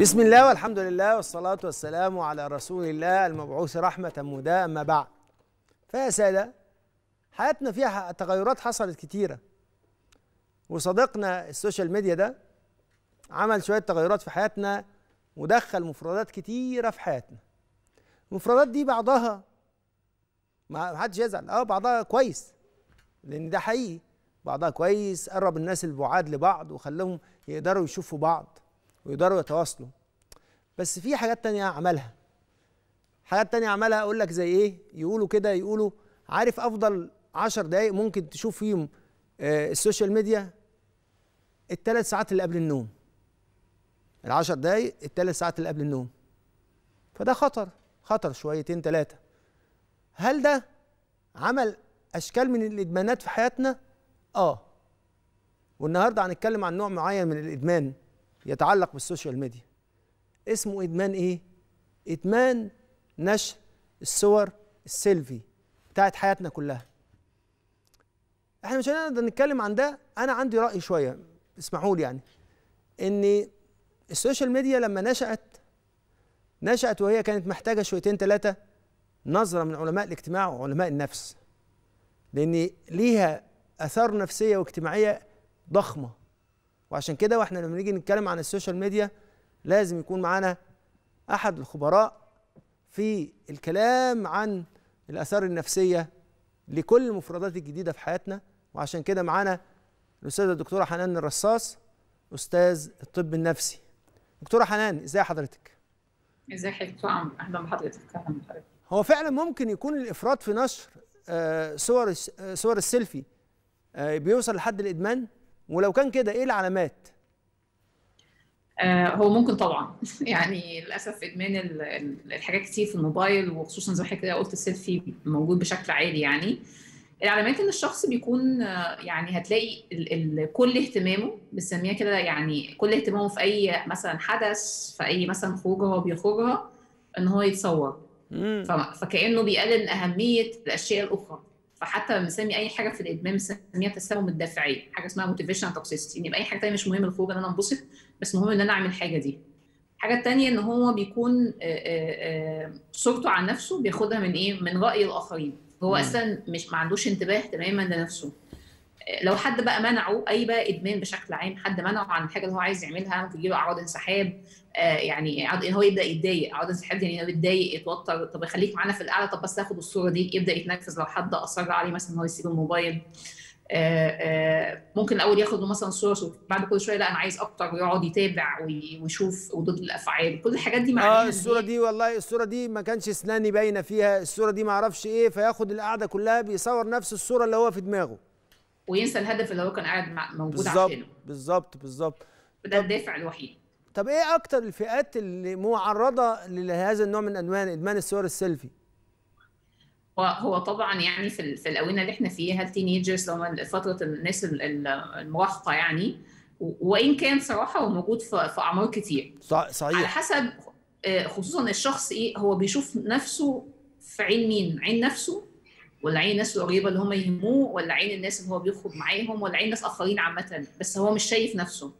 بسم الله والحمد لله والصلاة والسلام على رسول الله المبعوث رحمة مهداة أما بعد فيا سادة حياتنا فيها تغيرات حصلت كتيرة وصديقنا السوشيال ميديا ده عمل شوية تغيرات في حياتنا ودخل مفردات كتيرة في حياتنا المفردات دي بعضها ما حدش يزعل اه بعضها كويس لان ده حقيقي بعضها كويس قرب الناس البعاد لبعض وخلاهم يقدروا يشوفوا بعض ويقدروا يتواصلوا بس في حاجات تانية عملها حاجات تانية عملها اقول لك زي ايه يقولوا كده يقولوا عارف افضل عشر دقايق ممكن تشوف فيهم آه السوشيال ميديا الثلاث ساعات اللي قبل النوم العشر دقايق الثلاث ساعات اللي قبل النوم فده خطر خطر شويتين ثلاثة هل ده عمل أشكال من الإدمانات في حياتنا؟ آه والنهاردة هنتكلم عن نوع معين من الإدمان يتعلق بالسوشيال ميديا اسمه ادمان ايه ادمان نشر الصور السيلفي بتاعت حياتنا كلها احنا مش هنقدر نتكلم عن ده انا عندي راي شويه اسمحوا لي يعني ان السوشيال ميديا لما نشات نشات وهي كانت محتاجه شويتين ثلاثه نظره من علماء الاجتماع وعلماء النفس لان ليها اثار نفسيه واجتماعيه ضخمه وعشان كده واحنا لما نيجي نتكلم عن السوشيال ميديا لازم يكون معانا احد الخبراء في الكلام عن الاثار النفسيه لكل المفردات الجديده في حياتنا وعشان كده معانا الاستاذه الدكتوره حنان الرصاص استاذ الطب النفسي دكتوره حنان ازاي حضرتك ازاي حضرتك اهلا بحضرتك اهلا بحضرتك هو فعلا ممكن يكون الافراط في نشر آه، صور آه، صور السيلفي آه، بيوصل لحد الادمان ولو كان كده ايه العلامات آه، هو ممكن طبعا يعني للاسف ادمان الحاجات كتير في الموبايل وخصوصا زي ما حضرتك قلت السيلفي موجود بشكل عالي يعني العلامات ان الشخص بيكون آه، يعني هتلاقي ال ال كل اهتمامه بنسميها كده يعني كل اهتمامه في اي مثلا حدث في اي مثلا خروجه هو بيخرجها ان هو يتصور فكانه بيقلل من اهميه الاشياء الاخرى فحتى بنسمي اي حاجه في الادمان بنسميها تسمم الدافعيه حاجه اسمها موتيفيشن توكسيسيتي يعني يبقى اي حاجه ثانيه مش مهم الخروج ان انا انبسط بس مهم ان انا اعمل الحاجه دي الحاجه التانية ان هو بيكون آه، آه، آه، صورته عن نفسه بياخدها من ايه من راي الاخرين هو اصلا مش ما عندوش انتباه تماما لنفسه لو حد بقى منعه اي بقى ادمان بشكل عام حد منعه عن الحاجه اللي هو عايز يعملها ممكن يجيله اعراض انسحاب آه، يعني ان هو يبدا يتضايق اعراض انسحاب يعني هو يتضايق يتوتر طب خليك معانا في القعده طب بس تاخد الصوره دي يبدا يتنرفز لو حد اصر عليه مثلا ان هو يسيب الموبايل آه، آه، ممكن الاول ياخد مثلا صوره بعد كل شويه لا انا عايز اكتر ويقعد يتابع ويشوف ردود الافعال كل الحاجات دي معناها اه الصوره دي والله الصوره دي ما كانش اسناني باينه فيها الصوره دي ما اعرفش ايه فياخد القعده كلها بيصور نفس الصوره اللي هو في دماغه وينسى الهدف اللي هو كان قاعد موجود عشانه بالظبط بالظبط ده الدافع الوحيد طب ايه اكتر الفئات اللي معرضه لهذا النوع من انواع ادمان الصور السيلفي هو طبعا يعني في في الاونه اللي احنا فيها التينيجرز هم فتره الناس المراهقه يعني وان كان صراحه هو موجود في اعمار كتير صحيح على حسب آه، خصوصا الشخص ايه هو بيشوف نفسه في عين مين عين نفسه ولا عين الناس القريبه اللي هم يهموه ولا عين الناس اللي هو بيخرج معاهم ولا عين ناس اخرين عامه بس هو مش شايف نفسه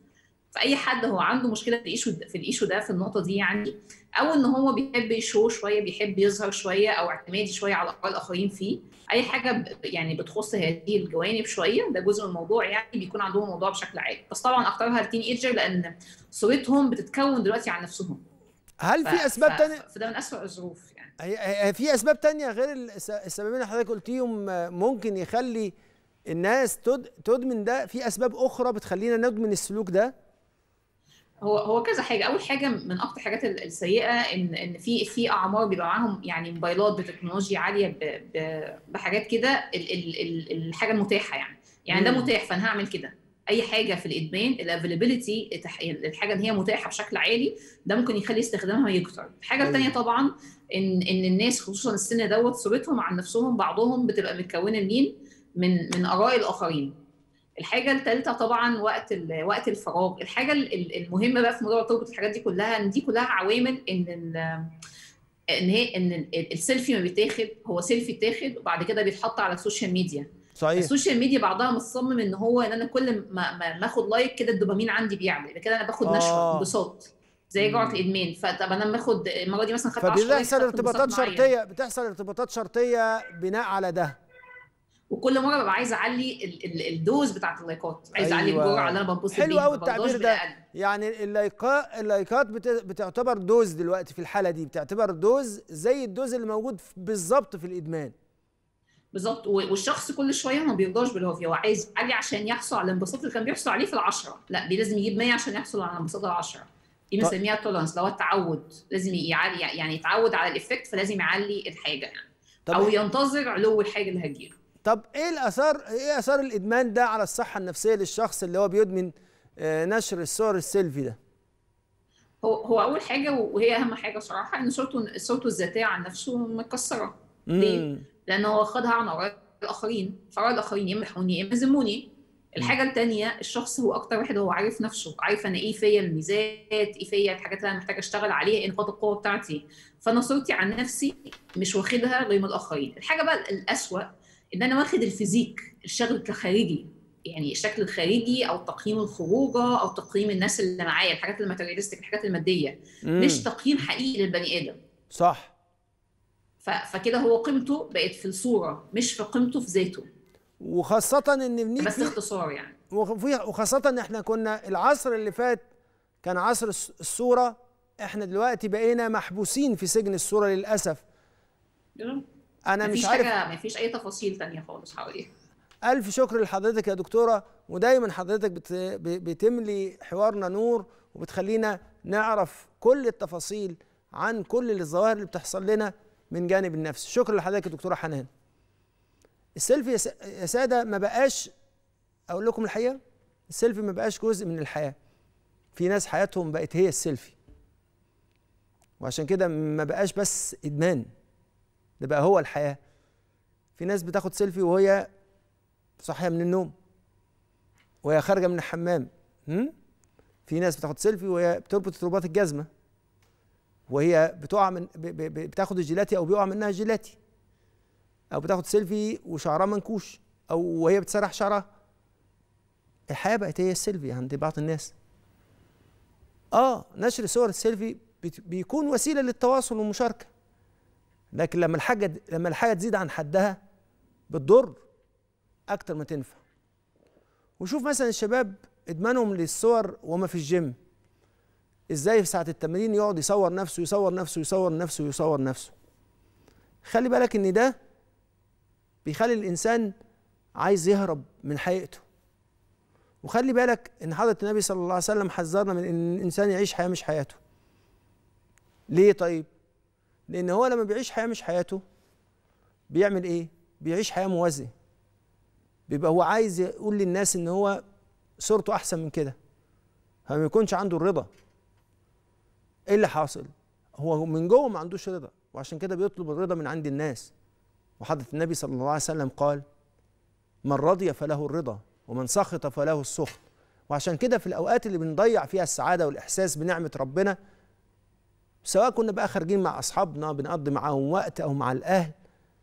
فاي حد هو عنده مشكله في الايشو في الايشو ده في النقطه دي يعني او ان هو بيحب يشو شويه بيحب يظهر شويه او اعتمادي شويه على اراء الاخرين فيه اي حاجه يعني بتخص هذه الجوانب شويه ده جزء من الموضوع يعني بيكون عندهم الموضوع بشكل عام بس طبعا اختارها التين ايجر لان صورتهم بتتكون دلوقتي عن نفسهم هل ف... في اسباب ف... تانية؟ فده من اسوء الظروف في اسباب تانية غير السببين اللي حضرتك قلتيهم ممكن يخلي الناس تدمن ده في اسباب اخرى بتخلينا ندمن السلوك ده هو هو كذا حاجه اول حاجه من اكتر الحاجات السيئه ان ان في في اعمار بيبقى معاهم يعني موبايلات بتكنولوجيا عاليه بـ بـ بحاجات كده الحاجه المتاحه يعني يعني ده متاح فانا هعمل كده اي حاجه في الادمان الافيلابيلتي الحاجه ان هي متاحه بشكل عالي ده ممكن يخلي استخدامها يكتر الحاجه الثانيه أيوة. طبعا ان ان الناس خصوصا السن دوت صورتهم عن نفسهم بعضهم بتبقى متكونه منين من من اراء الاخرين الحاجه الثالثه طبعا وقت وقت الفراغ الحاجه المهمه بقى في موضوع تربط الحاجات دي كلها ان دي كلها عوامل ان ان هي ان السيلفي ما بيتاخد هو سيلفي اتاخد وبعد كده بيتحط على السوشيال ميديا صحيح السوشيال ميديا بعضها متصمم ان هو ان انا كل ما ما اخد لايك كده الدوبامين عندي بيعمل يبقى كده انا باخد آه. نشوه انبساط زي جرعه الادمان فطب انا باخد المره دي مثلا خدت 10 بتحصل ارتباطات شرطيه بتحصل ارتباطات شرطيه بناء على ده وكل مره ببقى عايز اعلي الدوز بتاعت اللايكات عايز اعلي أيوة. الجرعه اللي انا بنبسط حلو قوي التعبير ده يعني اللايكا اللايكات بتعتبر دوز دلوقتي في الحاله دي بتعتبر دوز زي الدوز اللي موجود بالظبط في الادمان بالظبط والشخص كل شويه ما بيرضاش باللي هو فيه هو عايز يعلي عشان يحصل على الانبساط اللي كان بيحصل عليه في العشرة لا لازم يجيب 100 عشان يحصل على الانبساط العشرة دي طيب. بنسميها تولرنس لو التعود لازم يعلي يعني يتعود على الافكت فلازم يعلي الحاجه يعني طب او إيه- ينتظر علو الحاجه اللي هتجيله طب ايه الاثار ايه اثار الادمان ده على الصحه النفسيه للشخص اللي هو بيدمن آه، نشر الصور السيلفي ده هو هو اول حاجه وهي اهم حاجه صراحه ان صورته صورته الذاتيه عن نفسه متكسره ليه؟ لان هو خدها عن اراء الاخرين فاراء الاخرين يمدحوني يا يذموني الحاجه الثانيه الشخص هو اكتر واحد هو عارف نفسه عارف انا ايه فيا الميزات ايه فيا الحاجات اللي انا محتاج اشتغل عليها ايه نقاط القوه بتاعتي فانا صورتي عن نفسي مش واخدها غير من الاخرين الحاجه بقى الاسوأ ان انا واخد الفيزيك الشغل الخارجي يعني الشكل الخارجي او تقييم الخروجه او تقييم الناس اللي معايا الحاجات الماتيريالستك الحاجات الماديه مم. مش تقييم حقيقي للبني ادم صح فكده هو قيمته بقت في الصوره مش في قيمته في ذاته وخاصه ان بنيجي بس اختصار يعني وخاصه ان احنا كنا العصر اللي فات كان عصر الصوره احنا دلوقتي بقينا محبوسين في سجن الصوره للاسف انا مفيش مش عارف حاجه مفيش اي تفاصيل تانية خالص حواليها ألف شكر لحضرتك يا دكتورة ودايما حضرتك بت... بتملي حوارنا نور وبتخلينا نعرف كل التفاصيل عن كل الظواهر اللي بتحصل لنا من جانب النفس شكرا لحضرتك يا دكتوره حنان السيلفي يا ساده ما بقاش اقول لكم الحقيقه السيلفي ما بقاش جزء من الحياه في ناس حياتهم بقت هي السيلفي وعشان كده ما بقاش بس ادمان ده بقى هو الحياه في ناس بتاخد سيلفي وهي صاحيه من النوم وهي خارجه من الحمام في ناس بتاخد سيلفي وهي بتربط تربات الجزمه وهي بتقع من بتاخد الجيلاتي او بيقع منها الجيلاتي او بتاخد سيلفي وشعرها منكوش او وهي بتسرح شعرها الحياه بقت هي السيلفي عند بعض الناس اه نشر صور السيلفي بيكون وسيله للتواصل والمشاركه لكن لما الحاجه لما الحاجه تزيد عن حدها بتضر اكتر ما تنفع وشوف مثلا الشباب ادمانهم للصور وما في الجيم ازاي في ساعه التمرين يقعد يصور نفسه يصور نفسه يصور نفسه يصور نفسه خلي بالك ان ده بيخلي الانسان عايز يهرب من حقيقته وخلي بالك ان حضره النبي صلى الله عليه وسلم حذرنا من ان الانسان يعيش حياه مش حياته ليه طيب لان هو لما بيعيش حياه مش حياته بيعمل ايه بيعيش حياه موازيه بيبقى هو عايز يقول للناس ان هو صورته احسن من كده فما يكونش عنده الرضا ايه اللي حاصل هو من جوه ما عندوش رضا وعشان كده بيطلب الرضا من عند الناس وحضرة النبي صلى الله عليه وسلم قال من رضي فله الرضا ومن سخط فله السخط وعشان كده في الأوقات اللي بنضيع فيها السعادة والإحساس بنعمة ربنا سواء كنا بقى خارجين مع أصحابنا بنقضي معاهم وقت أو مع الأهل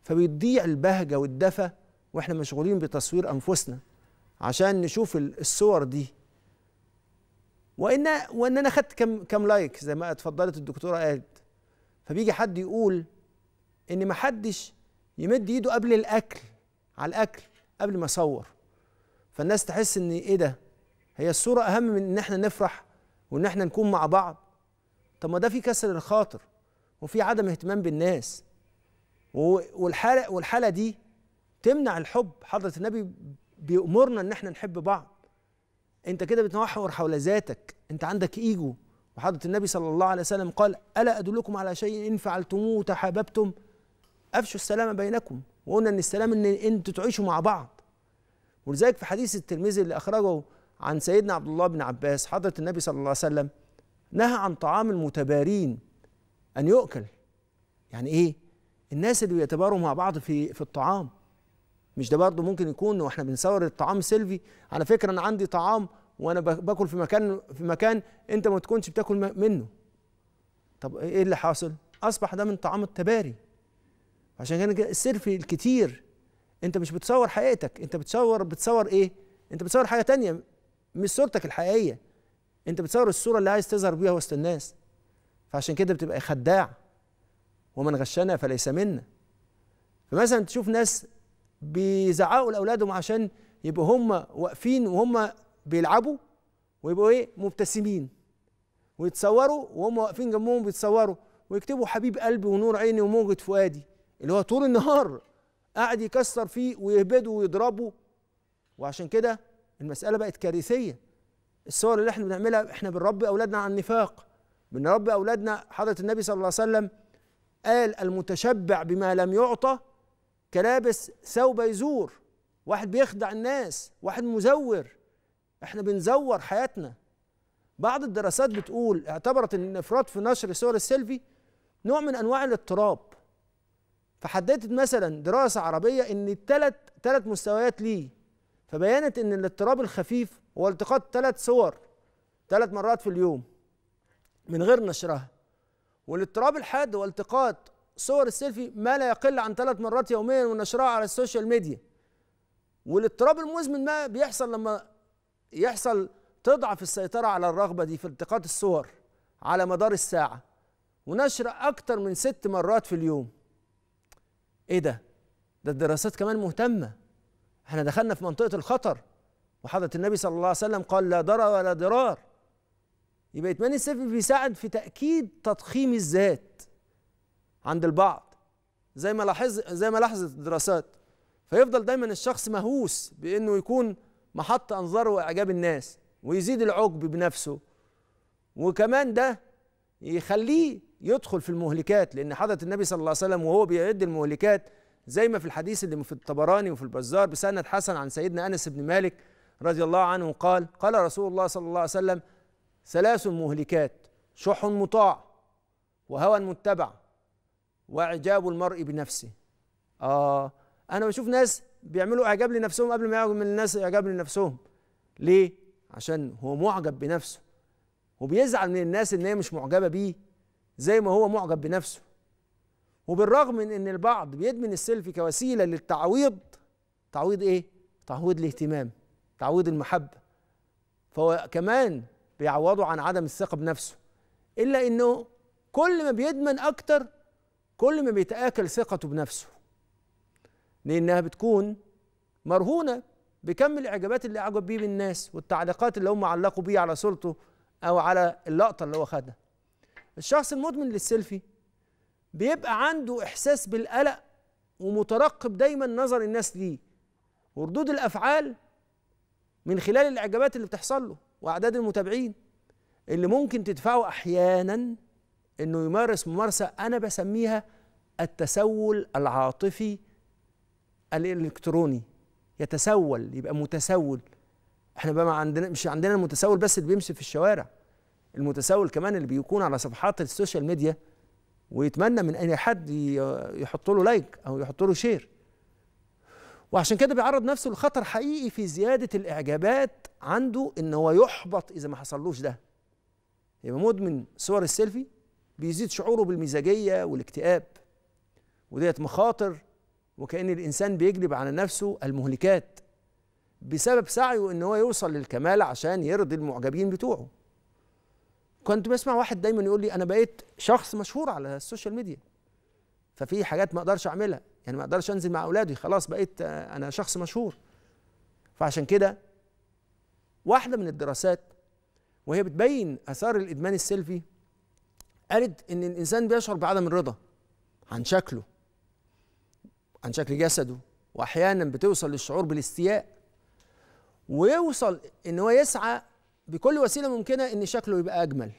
فبيضيع البهجة والدفى وإحنا مشغولين بتصوير أنفسنا عشان نشوف الصور دي وان وان انا خدت كم كم لايك زي ما اتفضلت الدكتوره قالت فبيجي حد يقول ان ما حدش يمد ايده قبل الاكل على الاكل قبل ما اصور فالناس تحس ان ايه ده هي الصوره اهم من ان احنا نفرح وان احنا نكون مع بعض طب ما ده في كسر الخاطر وفي عدم اهتمام بالناس والحاله والحاله دي تمنع الحب حضره النبي بيأمرنا ان احنا نحب بعض انت كده بتنحور حول ذاتك انت عندك ايجو وحضرة النبي صلى الله عليه وسلم قال ألا أدلكم على شيء إن فعلتموه تحاببتم أفشوا السلام بينكم وقلنا إن السلام إن أنتوا تعيشوا مع بعض ولذلك في حديث الترمذي اللي أخرجه عن سيدنا عبد الله بن عباس حضرة النبي صلى الله عليه وسلم نهى عن طعام المتبارين أن يؤكل يعني إيه الناس اللي بيتباروا مع بعض في في الطعام مش ده برضه ممكن يكون واحنا بنصور الطعام سيلفي على فكره انا عندي طعام وانا باكل في مكان في مكان انت ما تكونش بتاكل منه طب ايه اللي حاصل اصبح ده من طعام التباري عشان كده السيلفي الكتير انت مش بتصور حقيقتك انت بتصور بتصور ايه انت بتصور حاجه تانية مش صورتك الحقيقيه انت بتصور الصوره اللي عايز تظهر بيها وسط الناس فعشان كده بتبقى خداع ومن غشنا فليس منا فمثلا تشوف ناس بيزعقوا لاولادهم عشان يبقوا هم واقفين وهم بيلعبوا ويبقوا ايه مبتسمين ويتصوروا وهم واقفين جنبهم بيتصوروا ويكتبوا حبيب قلبي ونور عيني وموجة فؤادي اللي هو طول النهار قاعد يكسر فيه ويهبده ويضربه وعشان كده المسألة بقت كارثية الصور اللي احنا بنعملها احنا بنربي أولادنا على النفاق بنربي أولادنا حضرة النبي صلى الله عليه وسلم قال المتشبع بما لم يعطى كلابس ثوب يزور واحد بيخدع الناس واحد مزور احنا بنزور حياتنا بعض الدراسات بتقول اعتبرت ان الافراط في نشر صور السيلفي نوع من انواع الاضطراب فحددت مثلا دراسه عربيه ان التلت ثلاث مستويات ليه فبينت ان الاضطراب الخفيف هو التقاط ثلاث صور ثلاث مرات في اليوم من غير نشرها والاضطراب الحاد هو التقاط صور السيلفي ما لا يقل عن ثلاث مرات يوميا ونشرها على السوشيال ميديا والاضطراب المزمن ما بيحصل لما يحصل تضعف السيطرة على الرغبة دي في التقاط الصور على مدار الساعة ونشر أكتر من ست مرات في اليوم إيه ده؟ ده الدراسات كمان مهتمة احنا دخلنا في منطقة الخطر وحضرة النبي صلى الله عليه وسلم قال لا ضرر ولا ضرار يبقى إدمان السيلفي بيساعد في تأكيد تضخيم الذات عند البعض زي ما لاحظ زي ما لاحظت الدراسات فيفضل دايما الشخص مهووس بانه يكون محط انظار واعجاب الناس ويزيد العجب بنفسه وكمان ده يخليه يدخل في المهلكات لان حضره النبي صلى الله عليه وسلم وهو بيعد المهلكات زي ما في الحديث اللي في الطبراني وفي البزار بسند حسن عن سيدنا انس بن مالك رضي الله عنه قال قال رسول الله صلى الله عليه وسلم ثلاث مهلكات شح مطاع وهوى متبع واعجاب المرء بنفسه اه انا بشوف ناس بيعملوا اعجاب لنفسهم قبل ما يعجب الناس اعجاب لنفسهم ليه عشان هو معجب بنفسه وبيزعل من الناس ان هي مش معجبه بيه زي ما هو معجب بنفسه وبالرغم من ان البعض بيدمن السيلفي كوسيله للتعويض تعويض ايه تعويض الاهتمام تعويض المحبه فهو كمان بيعوضه عن عدم الثقه بنفسه الا انه كل ما بيدمن اكتر كل ما بيتآكل ثقته بنفسه لأنها بتكون مرهونة بكم الإعجابات اللي أعجب بيه بالناس والتعليقات اللي هم علقوا بيه على صورته أو على اللقطة اللي هو خدها الشخص المدمن للسيلفي بيبقى عنده إحساس بالقلق ومترقب دايما نظر الناس ليه وردود الأفعال من خلال الإعجابات اللي بتحصل له وأعداد المتابعين اللي ممكن تدفعه أحيانا انه يمارس ممارسه انا بسميها التسول العاطفي الالكتروني يتسول يبقى متسول احنا بقى ما عندنا مش عندنا المتسول بس اللي بيمشي في الشوارع المتسول كمان اللي بيكون على صفحات السوشيال ميديا ويتمنى من اي حد يحط له لايك او يحط له شير وعشان كده بيعرض نفسه لخطر حقيقي في زياده الاعجابات عنده ان هو يحبط اذا ما حصلوش ده يبقى مدمن صور السيلفي بيزيد شعوره بالمزاجية والاكتئاب وديت مخاطر وكأن الإنسان بيجلب على نفسه المهلكات بسبب سعيه إن هو يوصل للكمال عشان يرضي المعجبين بتوعه كنت بسمع واحد دايما يقول لي أنا بقيت شخص مشهور على السوشيال ميديا ففي حاجات ما أقدرش أعملها يعني ما أقدرش أنزل مع أولادي خلاص بقيت أنا شخص مشهور فعشان كده واحدة من الدراسات وهي بتبين آثار الإدمان السيلفي قالت ان الانسان بيشعر بعدم الرضا عن شكله عن شكل جسده واحيانا بتوصل للشعور بالاستياء ويوصل ان هو يسعى بكل وسيله ممكنه ان شكله يبقى اجمل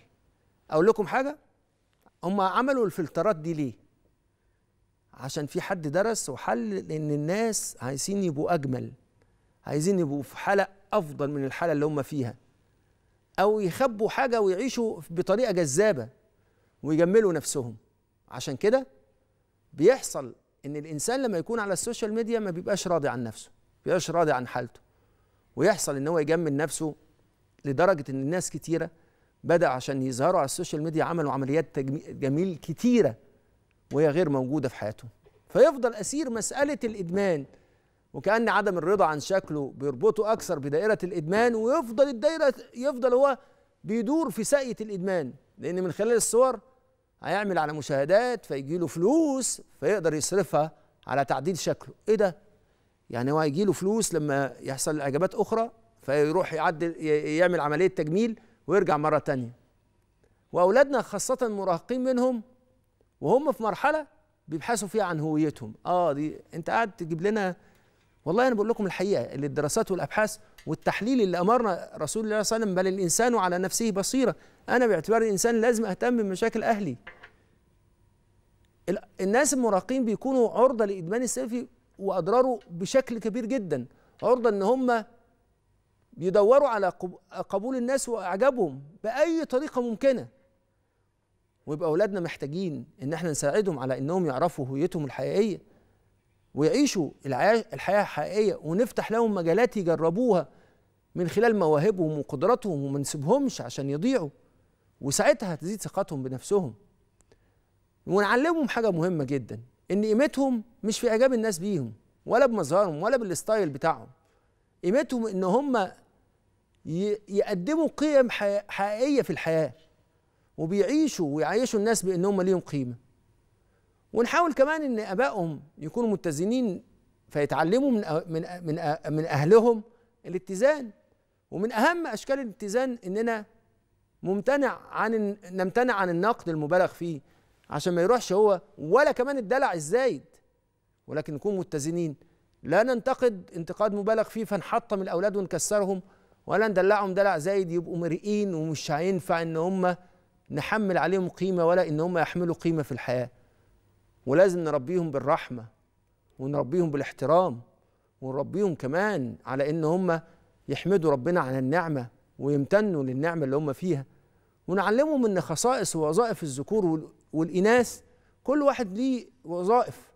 اقول لكم حاجه هم عملوا الفلترات دي ليه عشان في حد درس وحلل ان الناس عايزين يبقوا اجمل عايزين يبقوا في حاله افضل من الحاله اللي هم فيها او يخبوا حاجه ويعيشوا بطريقه جذابه ويجملوا نفسهم عشان كده بيحصل ان الانسان لما يكون على السوشيال ميديا ما بيبقاش راضي عن نفسه بيبقاش راضي عن حالته ويحصل ان هو يجمل نفسه لدرجه ان الناس كتيره بدأ عشان يظهروا على السوشيال ميديا عملوا عمليات جميل كتيره وهي غير موجوده في حياتهم فيفضل اسير مساله الادمان وكأن عدم الرضا عن شكله بيربطه أكثر بدائرة الإدمان ويفضل الدائرة يفضل هو بيدور في ساقية الإدمان لأن من خلال الصور هيعمل على مشاهدات فيجي له فلوس فيقدر يصرفها على تعديل شكله ايه ده يعني هو هيجي له فلوس لما يحصل اعجابات اخرى فيروح يعدل يعمل عمليه تجميل ويرجع مره تانية واولادنا خاصه المراهقين منهم وهم في مرحله بيبحثوا فيها عن هويتهم اه دي انت قاعد تجيب لنا والله انا بقول لكم الحقيقه اللي الدراسات والابحاث والتحليل اللي امرنا رسول الله صلى الله عليه وسلم بل الانسان على نفسه بصيره انا باعتباري انسان لازم اهتم بمشاكل اهلي الناس المراهقين بيكونوا عرضه لادمان السلفي واضراره بشكل كبير جدا عرضه ان هم بيدوروا على قبول الناس واعجابهم باي طريقه ممكنه ويبقى اولادنا محتاجين ان احنا نساعدهم على انهم يعرفوا هويتهم الحقيقيه ويعيشوا الحياه الحقيقيه ونفتح لهم مجالات يجربوها من خلال مواهبهم وقدراتهم وما نسيبهمش عشان يضيعوا وساعتها هتزيد ثقتهم بنفسهم ونعلمهم حاجه مهمه جدا ان قيمتهم مش في اعجاب الناس بيهم ولا بمظهرهم ولا بالستايل بتاعهم قيمتهم ان هم يقدموا قيم حقيقيه في الحياه وبيعيشوا ويعيشوا الناس بان هم ليهم قيمه ونحاول كمان ان ابائهم يكونوا متزنين فيتعلموا من من من اهلهم الاتزان ومن اهم اشكال الاتزان اننا ممتنع عن نمتنع عن النقد المبالغ فيه عشان ما يروحش هو ولا كمان الدلع الزايد ولكن نكون متزنين لا ننتقد انتقاد مبالغ فيه فنحطم الاولاد ونكسرهم ولا ندلعهم دلع زايد يبقوا مرئين ومش هينفع ان هم نحمل عليهم قيمه ولا ان هم يحملوا قيمه في الحياه ولازم نربيهم بالرحمه ونربيهم بالاحترام ونربيهم كمان على ان هم يحمدوا ربنا على النعمه ويمتنوا للنعمه اللي هم فيها ونعلمهم ان خصائص ووظائف الذكور والاناث كل واحد ليه وظائف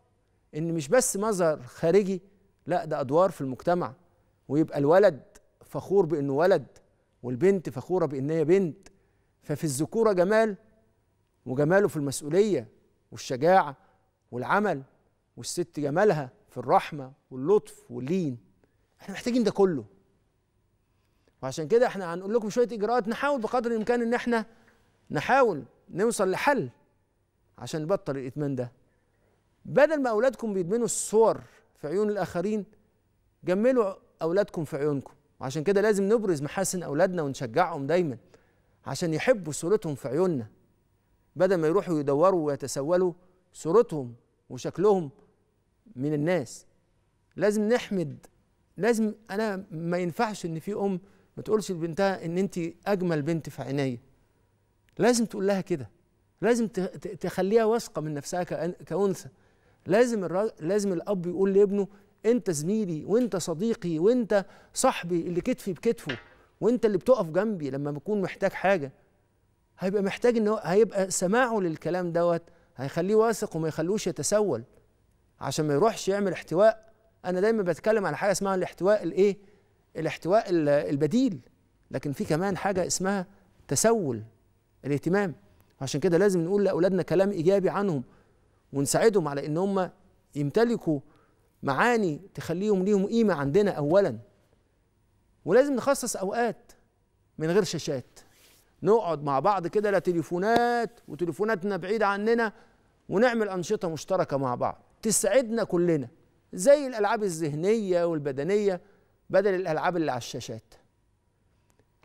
ان مش بس مظهر خارجي لا ده ادوار في المجتمع ويبقى الولد فخور بانه ولد والبنت فخوره بان هي بنت ففي الذكوره جمال وجماله في المسؤوليه والشجاعه والعمل والست جمالها في الرحمه واللطف واللين احنا محتاجين ده كله وعشان كده احنا هنقول لكم شويه اجراءات نحاول بقدر الامكان ان احنا نحاول نوصل لحل عشان نبطل الادمان ده بدل ما اولادكم بيدمنوا الصور في عيون الاخرين جملوا اولادكم في عيونكم وعشان كده لازم نبرز محاسن اولادنا ونشجعهم دايما عشان يحبوا صورتهم في عيوننا بدل ما يروحوا يدوروا ويتسولوا صورتهم وشكلهم من الناس لازم نحمد لازم انا ما ينفعش ان في ام ما تقولش لبنتها ان انت اجمل بنت في عينيا لازم تقول لها كده لازم تخليها واثقه من نفسها كانثى لازم لازم الاب يقول لابنه انت زميلي وانت صديقي وانت صاحبي اللي كتفي بكتفه وانت اللي بتقف جنبي لما بكون محتاج حاجه هيبقى محتاج ان هو هيبقى سماعه للكلام دوت هيخليه واثق وما يخلوش يتسول عشان ما يروحش يعمل احتواء انا دايما بتكلم على حاجه اسمها الاحتواء الايه الاحتواء البديل لكن في كمان حاجة اسمها تسول الاهتمام عشان كده لازم نقول لأولادنا كلام إيجابي عنهم ونساعدهم على إن هم يمتلكوا معاني تخليهم ليهم قيمة عندنا أولا ولازم نخصص أوقات من غير شاشات نقعد مع بعض كده لا تليفونات وتليفوناتنا بعيدة عننا ونعمل أنشطة مشتركة مع بعض تسعدنا كلنا زي الألعاب الذهنية والبدنية بدل الالعاب اللي على الشاشات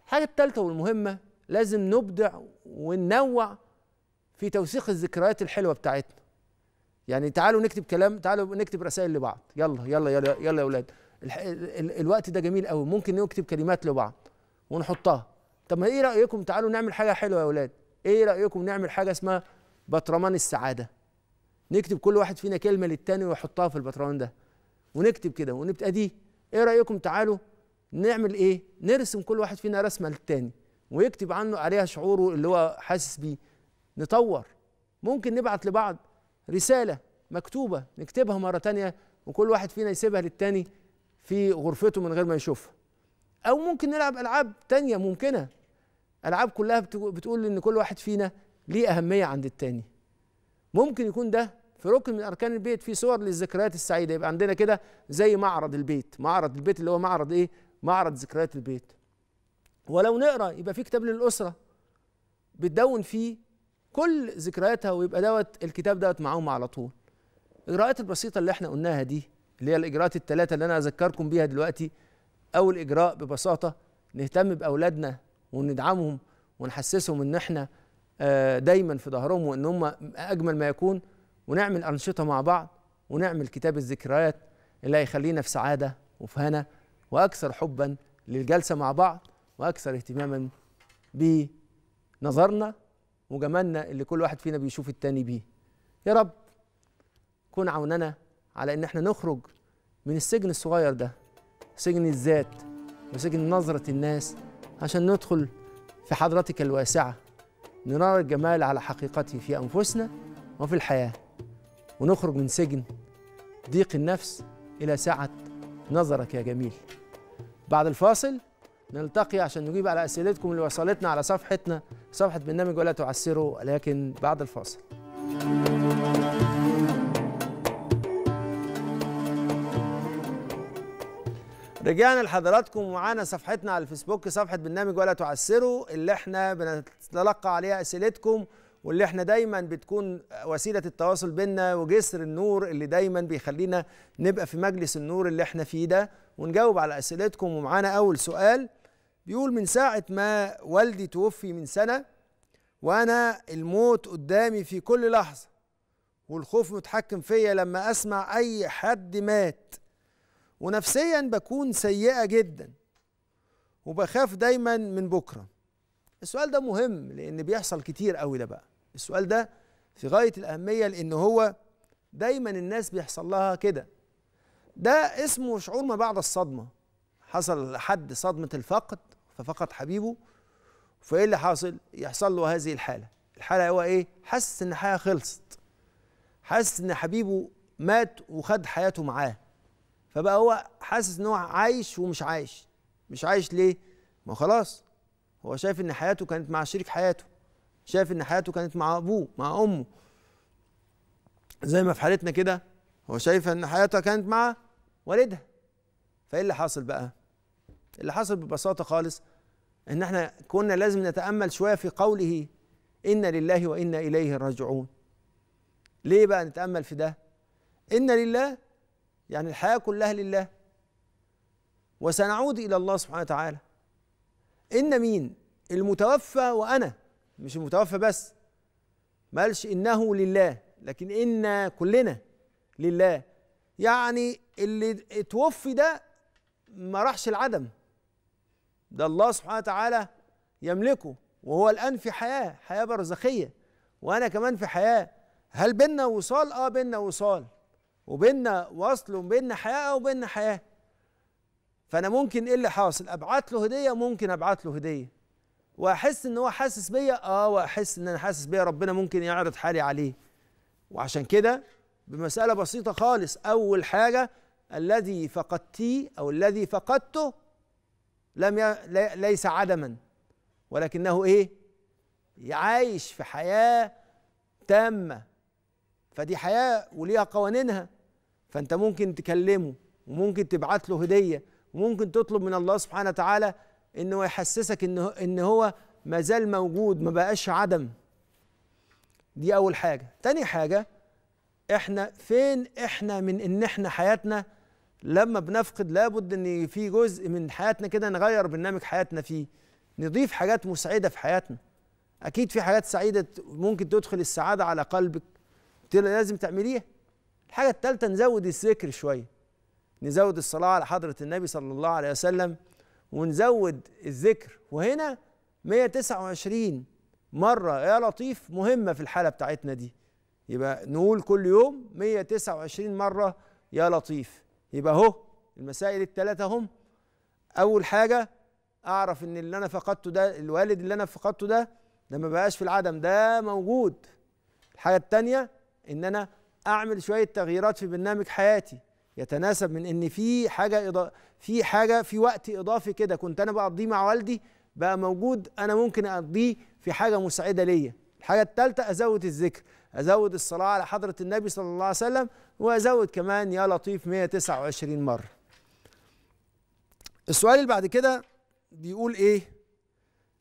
الحاجه الثالثه والمهمه لازم نبدع وننوع في توثيق الذكريات الحلوه بتاعتنا يعني تعالوا نكتب كلام تعالوا نكتب رسائل لبعض يلا يلا يلا يلا يا اولاد الوقت ده جميل قوي ممكن نكتب كلمات لبعض ونحطها طب ما ايه رايكم تعالوا نعمل حاجه حلوه يا اولاد ايه رايكم نعمل حاجه اسمها بطرمان السعاده نكتب كل واحد فينا كلمه للتاني ويحطها في البطرمان ده ونكتب كده ونبقى دي ايه رايكم تعالوا نعمل ايه نرسم كل واحد فينا رسمه للتاني ويكتب عنه عليها شعوره اللي هو حاسس بيه نطور ممكن نبعت لبعض رساله مكتوبه نكتبها مره تانية وكل واحد فينا يسيبها للتاني في غرفته من غير ما يشوفها او ممكن نلعب العاب تانية ممكنه العاب كلها بتقول ان كل واحد فينا ليه اهميه عند التاني ممكن يكون ده في ركن من اركان البيت في صور للذكريات السعيده يبقى عندنا كده زي معرض البيت معرض البيت اللي هو معرض ايه معرض ذكريات البيت ولو نقرا يبقى في كتاب للاسره بتدون فيه كل ذكرياتها ويبقى دوت الكتاب دوت معاهم على طول الاجراءات البسيطه اللي احنا قلناها دي اللي هي الاجراءات الثلاثه اللي انا اذكركم بيها دلوقتي اول اجراء ببساطه نهتم باولادنا وندعمهم ونحسسهم ان احنا آه، دايما في ظهرهم وان هم اجمل ما يكون ونعمل أنشطة مع بعض ونعمل كتاب الذكريات اللي هيخلينا في سعادة وفي هنا وأكثر حبا للجلسة مع بعض وأكثر اهتماما بنظرنا وجمالنا اللي كل واحد فينا بيشوف التاني بيه يا رب كن عوننا على ان احنا نخرج من السجن الصغير ده سجن الذات وسجن نظرة الناس عشان ندخل في حضرتك الواسعة نرى الجمال على حقيقته في أنفسنا وفي الحياة ونخرج من سجن ضيق النفس إلى سعة نظرك يا جميل بعد الفاصل نلتقي عشان نجيب على أسئلتكم اللي وصلتنا على صفحتنا صفحة برنامج ولا تعسروا لكن بعد الفاصل رجعنا لحضراتكم ومعانا صفحتنا على الفيسبوك صفحة برنامج ولا تعسروا اللي احنا بنتلقى عليها أسئلتكم واللي احنا دايما بتكون وسيله التواصل بينا وجسر النور اللي دايما بيخلينا نبقى في مجلس النور اللي احنا فيه ده ونجاوب على اسئلتكم ومعانا اول سؤال بيقول من ساعه ما والدي توفي من سنه وانا الموت قدامي في كل لحظه والخوف متحكم فيا لما اسمع اي حد مات ونفسيا بكون سيئه جدا وبخاف دايما من بكره السؤال ده مهم لان بيحصل كتير قوي ده بقى السؤال ده في غاية الأهمية لأن هو دايما الناس بيحصل لها كده ده اسمه شعور ما بعد الصدمة حصل لحد صدمة الفقد ففقد حبيبه فايه اللي حاصل؟ يحصل له هذه الحالة الحالة هو ايه؟ حس ان الحياة خلصت حس ان حبيبه مات وخد حياته معاه فبقى هو حاسس ان هو عايش ومش عايش مش عايش ليه؟ ما خلاص هو شايف ان حياته كانت مع شريك حياته شايف ان حياته كانت مع ابوه مع امه زي ما في حالتنا كده هو شايف ان حياته كانت مع والدها فايه اللي حاصل بقى اللي حاصل ببساطه خالص ان احنا كنا لازم نتامل شويه في قوله انا لله وانا اليه راجعون ليه بقى نتامل في ده ان لله يعني الحياه كلها لله وسنعود الى الله سبحانه وتعالى ان مين المتوفى وانا مش المتوفى بس ما قالش انه لله لكن ان كلنا لله يعني اللي اتوفي ده ما راحش العدم ده الله سبحانه وتعالى يملكه وهو الان في حياه حياه برزخيه وانا كمان في حياه هل بينا وصال اه بينا وصال وبيننا وصل وبيننا حياه او بيننا حياه فانا ممكن ايه اللي حاصل ابعت له هديه ممكن ابعت له هديه واحس ان هو حاسس بيا اه واحس ان انا حاسس بيا ربنا ممكن يعرض حالي عليه وعشان كده بمساله بسيطه خالص اول حاجه الذي فقدتي او الذي فقدته لم ي... ليس عدما ولكنه ايه عايش في حياه تامه فدي حياه وليها قوانينها فانت ممكن تكلمه وممكن تبعت له هديه وممكن تطلب من الله سبحانه وتعالى ان هو يحسسك ان ان هو ما زال موجود ما بقاش عدم دي اول حاجه تاني حاجه احنا فين احنا من ان احنا حياتنا لما بنفقد لابد ان في جزء من حياتنا كده نغير برنامج حياتنا فيه نضيف حاجات مسعده في حياتنا اكيد في حاجات سعيده ممكن تدخل السعاده على قلبك لازم تعمليها الحاجه الثالثه نزود الذكر شويه نزود الصلاه على حضره النبي صلى الله عليه وسلم ونزود الذكر وهنا 129 مرة يا لطيف مهمة في الحالة بتاعتنا دي يبقى نقول كل يوم 129 مرة يا لطيف يبقى اهو المسائل الثلاثة هم أول حاجة أعرف إن اللي أنا فقدته ده الوالد اللي أنا فقدته ده ده ما بقاش في العدم ده موجود الحاجة الثانية إن أنا أعمل شوية تغييرات في برنامج حياتي يتناسب من ان في حاجه إضا... في حاجه في وقت اضافي كده كنت انا بقضيه مع والدي بقى موجود انا ممكن اقضيه في حاجه مساعده ليا الحاجه الثالثه ازود الذكر ازود الصلاه على حضره النبي صلى الله عليه وسلم وازود كمان يا لطيف 129 مره السؤال اللي بعد كده بيقول ايه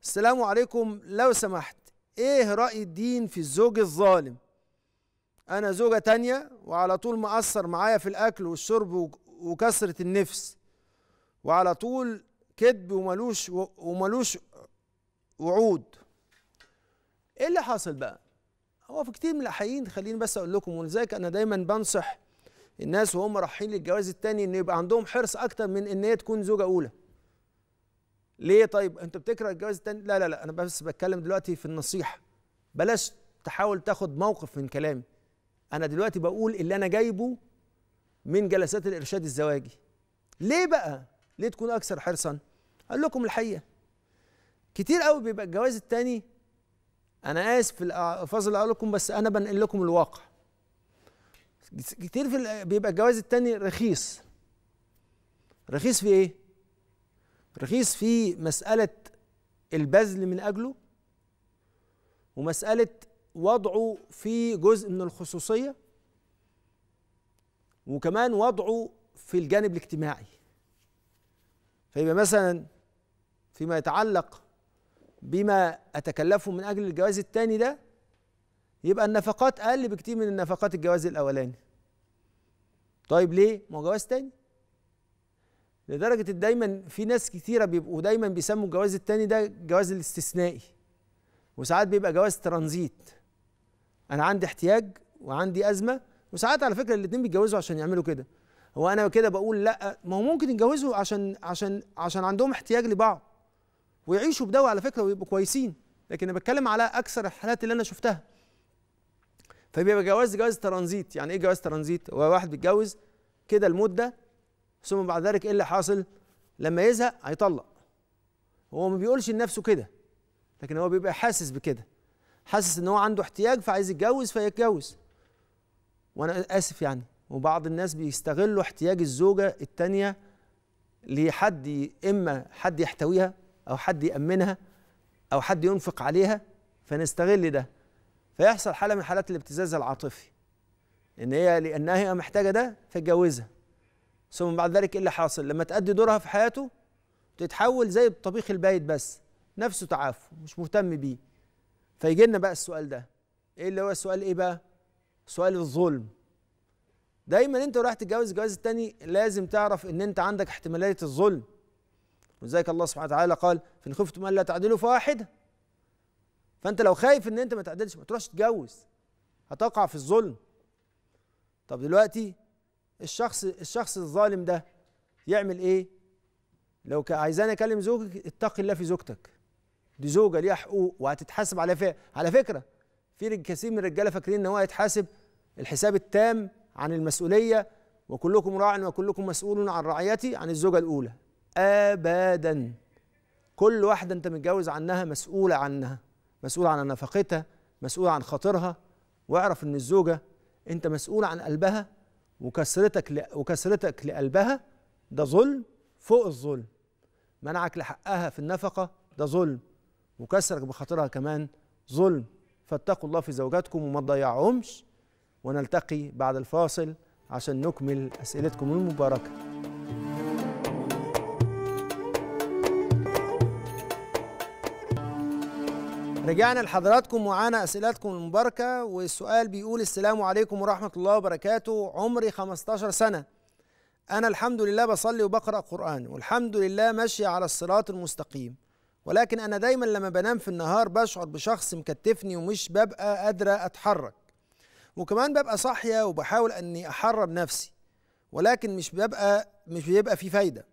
السلام عليكم لو سمحت ايه راي الدين في الزوج الظالم انا زوجه تانية وعلى طول مأثر معايا في الاكل والشرب وكسره النفس وعلى طول كذب وملوش وملوش وعود ايه اللي حاصل بقى هو في كتير من الاحيان خليني بس اقول لكم ولذلك انا دايما بنصح الناس وهم رايحين للجواز التاني ان يبقى عندهم حرص اكتر من ان هي تكون زوجه اولى ليه طيب انت بتكره الجواز التاني لا لا لا انا بس بتكلم دلوقتي في النصيحه بلاش تحاول تاخد موقف من كلامي انا دلوقتي بقول اللي انا جايبه من جلسات الارشاد الزواجي ليه بقى ليه تكون اكثر حرصا اقول لكم الحقيقه كتير قوي بيبقى الجواز التاني انا اسف في الالفاظ اللي اقول لكم بس انا بنقل لكم الواقع كتير في بيبقى الجواز التاني رخيص رخيص في ايه رخيص في مساله البذل من اجله ومساله وضعه في جزء من الخصوصية وكمان وضعه في الجانب الاجتماعي فيبقى مثلا فيما يتعلق بما أتكلفه من أجل الجواز الثاني ده يبقى النفقات أقل بكتير من النفقات الجواز الأولاني طيب ليه؟ ما هو جواز تاني لدرجة دايما في ناس كتيرة بيبقوا دايما بيسموا الجواز التاني ده جواز الاستثنائي وساعات بيبقى جواز ترانزيت انا عندي احتياج وعندي ازمه وساعات على فكره الاثنين بيتجوزوا عشان يعملوا كده هو انا كده بقول لا ما هو ممكن يتجوزوا عشان عشان عشان عندهم احتياج لبعض ويعيشوا بدواء على فكره ويبقوا كويسين لكن انا بتكلم على اكثر الحالات اللي انا شفتها فبيبقى جواز جواز ترانزيت يعني ايه جواز ترانزيت هو واحد بيتجوز كده المده ثم بعد ذلك ايه اللي حاصل لما يزهق هيطلق هو ما بيقولش لنفسه كده لكن هو بيبقى حاسس بكده حاسس ان هو عنده احتياج فعايز يتجوز فيتجوز وانا اسف يعني وبعض الناس بيستغلوا احتياج الزوجه الثانيه لحد اما حد يحتويها او حد يامنها او حد ينفق عليها فنستغل ده فيحصل حاله من حالات الابتزاز العاطفي ان هي لانها هي محتاجه ده فتجوزها ثم بعد ذلك ايه اللي حاصل لما تأدي دورها في حياته تتحول زي الطبيخ البايت بس نفسه تعافه مش مهتم بيه فيجي لنا بقى السؤال ده ايه اللي هو سؤال ايه بقى سؤال الظلم دايما انت رايح تتجوز الجواز التاني لازم تعرف ان انت عندك احتماليه الظلم ولذلك الله سبحانه وتعالى قال فان خفتم الا تعدلوا فواحده فانت لو خايف ان انت ما تعدلش ما تروحش تتجوز هتقع في الظلم طب دلوقتي الشخص الشخص الظالم ده يعمل ايه لو عايزاني اكلم زوجك اتقي الله في زوجتك دي زوجه ليها حقوق وهتتحاسب على فيها على فكره في كثير من الرجاله فاكرين ان هو هيتحاسب الحساب التام عن المسؤوليه وكلكم راع وكلكم مسؤول عن رعيتي عن الزوجه الاولى ابدا كل واحده انت متجوز عنها مسؤوله عنها مسؤول عن نفقتها مسؤول عن خاطرها واعرف ان الزوجه انت مسؤول عن قلبها وكسرتك ل... وكسرتك لقلبها ده ظلم فوق الظلم منعك لحقها في النفقه ده ظلم وكسرك بخاطرها كمان ظلم فاتقوا الله في زوجاتكم وما تضيعهمش ونلتقي بعد الفاصل عشان نكمل أسئلتكم المباركة رجعنا لحضراتكم معانا أسئلتكم المباركة والسؤال بيقول السلام عليكم ورحمة الله وبركاته عمري 15 سنة أنا الحمد لله بصلي وبقرأ قرآن والحمد لله ماشي على الصراط المستقيم ولكن انا دايما لما بنام في النهار بشعر بشخص مكتفني ومش ببقى قادره اتحرك وكمان ببقى صاحيه وبحاول اني احرر نفسي ولكن مش ببقى مش بيبقى في فايده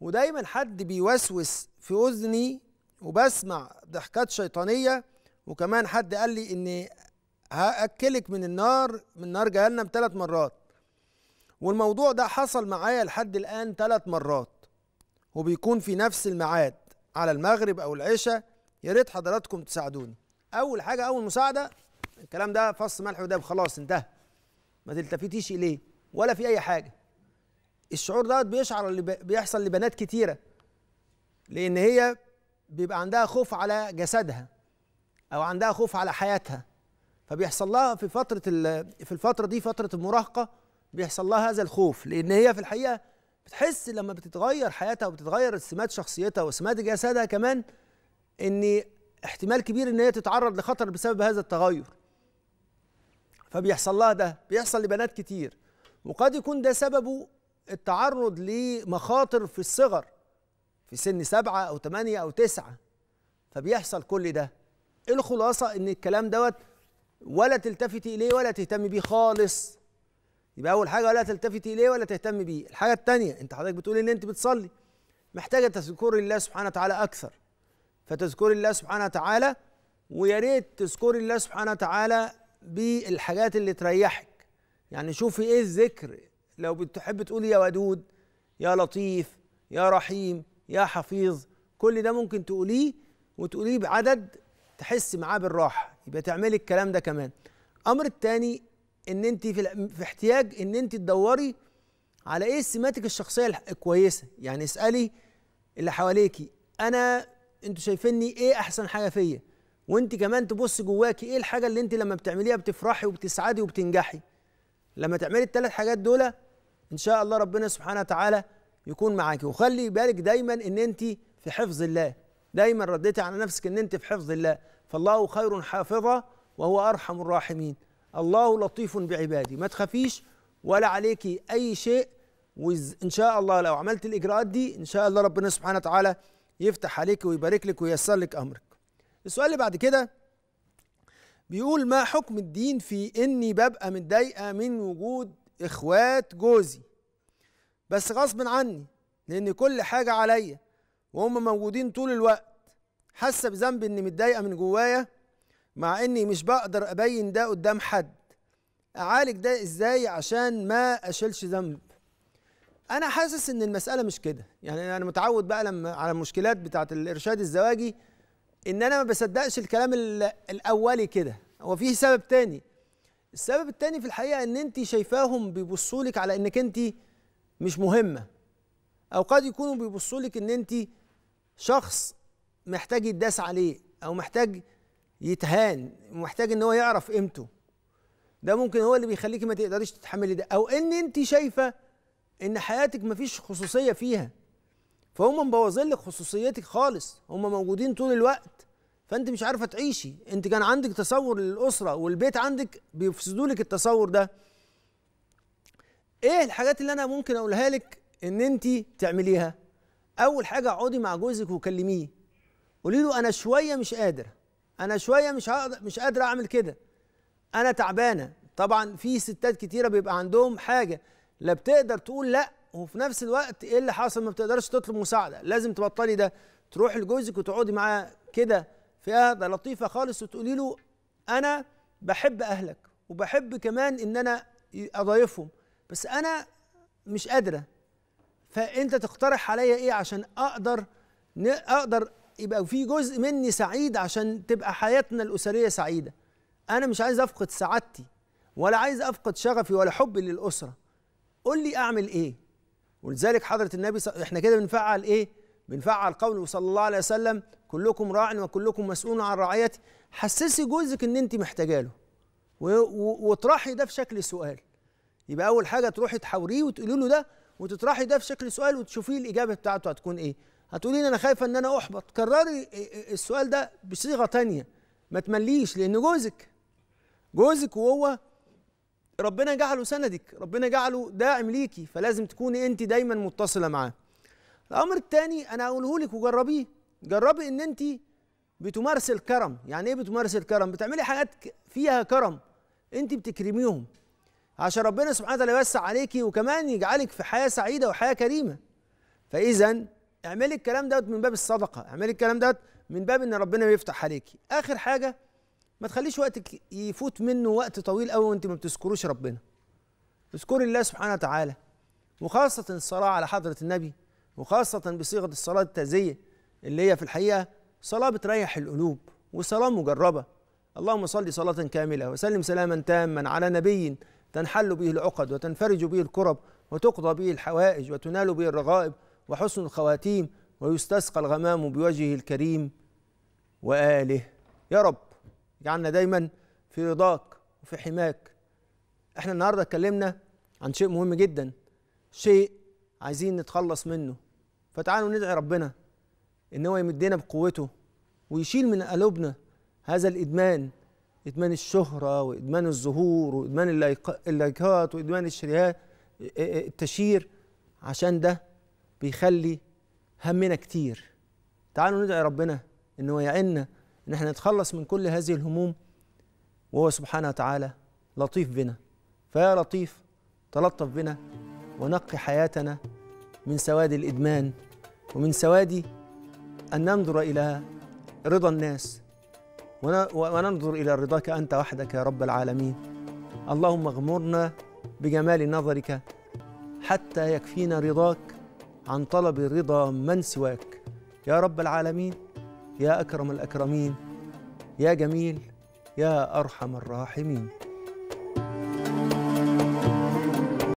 ودايما حد بيوسوس في اذني وبسمع ضحكات شيطانيه وكمان حد قال لي اني هاكلك من النار من نار جهنم ثلاث مرات والموضوع ده حصل معايا لحد الان ثلاث مرات وبيكون في نفس الميعاد على المغرب او العشاء يا ريت حضراتكم تساعدوني اول حاجه اول مساعده الكلام ده فص ملح وده خلاص انتهى ما تلتفتيش اليه ولا في اي حاجه الشعور دوت بيشعر اللي بيحصل لبنات كتيره لان هي بيبقى عندها خوف على جسدها او عندها خوف على حياتها فبيحصل لها في فتره في الفتره دي فتره المراهقه بيحصل لها هذا الخوف لان هي في الحقيقه بتحس لما بتتغير حياتها وبتتغير سمات شخصيتها وسمات جسدها كمان ان احتمال كبير ان هي تتعرض لخطر بسبب هذا التغير فبيحصل لها ده بيحصل لبنات كتير وقد يكون ده سببه التعرض لمخاطر في الصغر في سن سبعة أو ثمانية أو تسعة فبيحصل كل ده الخلاصة إن الكلام دوت ولا تلتفتي إليه ولا تهتمي بيه خالص يبقى اول حاجه ولا تلتفتي اليه ولا تهتم بيه الحاجه الثانيه انت حضرتك بتقولي ان انت بتصلي محتاجه تذكري الله سبحانه وتعالى اكثر فتذكري الله سبحانه وتعالى ويا ريت تذكري الله سبحانه وتعالى بالحاجات اللي تريحك يعني شوفي ايه الذكر لو بتحب تقولي يا ودود يا لطيف يا رحيم يا حفيظ كل ده ممكن تقوليه وتقوليه بعدد تحس معاه بالراحه يبقى تعملي الكلام ده كمان الامر الثاني ان انت في, في احتياج ان انت تدوري على ايه سماتك الشخصيه الكويسه يعني اسالي اللي حواليكي انا انتوا شايفيني ايه احسن حاجه فيا وانت كمان تبص جواكي ايه الحاجه اللي انت لما بتعمليها بتفرحي وبتسعدي وبتنجحي لما تعملي الثلاث حاجات دول ان شاء الله ربنا سبحانه وتعالى يكون معاكي وخلي بالك دايما ان انت في حفظ الله دايما رديتي على نفسك ان انت في حفظ الله فالله خير حافظا وهو ارحم الراحمين الله لطيف بعبادي ما تخافيش ولا عليكي أي شيء وإن شاء الله لو عملت الإجراءات دي إن شاء الله ربنا سبحانه وتعالى يفتح عليك ويبارك لك وييسر لك أمرك السؤال اللي بعد كده بيقول ما حكم الدين في إني ببقى متضايقة من وجود إخوات جوزي بس غصب عني لأن كل حاجة عليا وهم موجودين طول الوقت حاسة بذنب إني متضايقة من جوايا مع اني مش بقدر ابين ده قدام حد اعالج ده ازاي عشان ما اشيلش ذنب انا حاسس ان المساله مش كده يعني انا متعود بقى لما على المشكلات بتاعه الارشاد الزواجي ان انا ما بصدقش الكلام الاولي كده هو فيه سبب تاني السبب التاني في الحقيقه ان انت شايفاهم بيبصوا لك على انك انت مش مهمه او قد يكونوا بيبصوا لك ان انت شخص محتاج يداس عليه او محتاج يتهان محتاج ان هو يعرف قيمته ده ممكن هو اللي بيخليك ما تقدريش تتحملي ده او ان انت شايفه ان حياتك ما فيش خصوصيه فيها فهم مبوظين لك خصوصيتك خالص هم موجودين طول الوقت فانت مش عارفه تعيشي انت كان عندك تصور للاسره والبيت عندك بيفسدوا لك التصور ده ايه الحاجات اللي انا ممكن اقولها لك ان انت تعمليها اول حاجه اقعدي مع جوزك وكلميه قولي له انا شويه مش قادره انا شويه مش مش قادره اعمل كده انا تعبانه طبعا في ستات كتيره بيبقى عندهم حاجه لا بتقدر تقول لا وفي نفس الوقت ايه اللي حصل ما بتقدرش تطلب مساعده لازم تبطلي ده تروحي لجوزك وتقعدي معاه كده في قعده لطيفه خالص وتقولي له انا بحب اهلك وبحب كمان ان انا اضايفهم بس انا مش قادره فانت تقترح عليا ايه عشان اقدر اقدر يبقى في جزء مني سعيد عشان تبقى حياتنا الاسريه سعيده انا مش عايز افقد سعادتي ولا عايز افقد شغفي ولا حبي للاسره قول لي اعمل ايه ولذلك حضره النبي ص... احنا كده بنفعل ايه بنفعل قوله صلى الله عليه وسلم كلكم راع وكلكم مسؤول عن رعايتي حسسي جوزك ان انت محتاجه له واطرحي ده في شكل سؤال يبقى اول حاجه تروحي تحاوريه وتقولي له ده وتطرحي ده في شكل سؤال وتشوفيه الاجابه بتاعته هتكون ايه هتقولي لي انا خايفه ان انا احبط كرري السؤال ده بصيغه تانية ما تمليش لان جوزك جوزك وهو ربنا جعله سندك ربنا جعله داعم ليكي فلازم تكوني انت دايما متصله معاه الامر الثاني انا اقوله لك وجربيه جربي ان انت بتمارسي الكرم يعني ايه بتمارسي الكرم بتعملي حاجات فيها كرم انت بتكرميهم عشان ربنا سبحانه وتعالى يوسع عليكي وكمان يجعلك في حياه سعيده وحياه كريمه فاذا اعملي الكلام دوت من باب الصدقه اعملي الكلام دوت من باب ان ربنا بيفتح عليكي اخر حاجه ما تخليش وقتك يفوت منه وقت طويل قوي وانت ما بتذكروش ربنا اذكري الله سبحانه وتعالى وخاصه الصلاه على حضره النبي وخاصه بصيغه الصلاه التازيه اللي هي في الحقيقه صلاه بتريح القلوب وصلاه مجربه اللهم صل صلاه كامله وسلم سلاما تاما على نبي تنحل به العقد وتنفرج به الكرب وتقضى به الحوائج وتنال به الرغائب وحسن الخواتيم ويستسقى الغمام بوجهه الكريم وآله يا رب اجعلنا دايما في رضاك وفي حماك احنا النهارده اتكلمنا عن شيء مهم جدا شيء عايزين نتخلص منه فتعالوا ندعي ربنا ان هو يمدنا بقوته ويشيل من قلوبنا هذا الادمان ادمان الشهره وادمان الظهور وادمان اللايكات وادمان الشريات التشهير عشان ده بيخلي همنا كتير تعالوا ندعي ربنا ان هو يعيننا ان احنا نتخلص من كل هذه الهموم وهو سبحانه وتعالى لطيف بنا فيا لطيف تلطف بنا ونقي حياتنا من سواد الادمان ومن سواد ان ننظر الى رضا الناس وننظر الى رضاك انت وحدك يا رب العالمين اللهم اغمرنا بجمال نظرك حتى يكفينا رضاك عن طلب رضا من سواك يا رب العالمين يا اكرم الاكرمين يا جميل يا ارحم الراحمين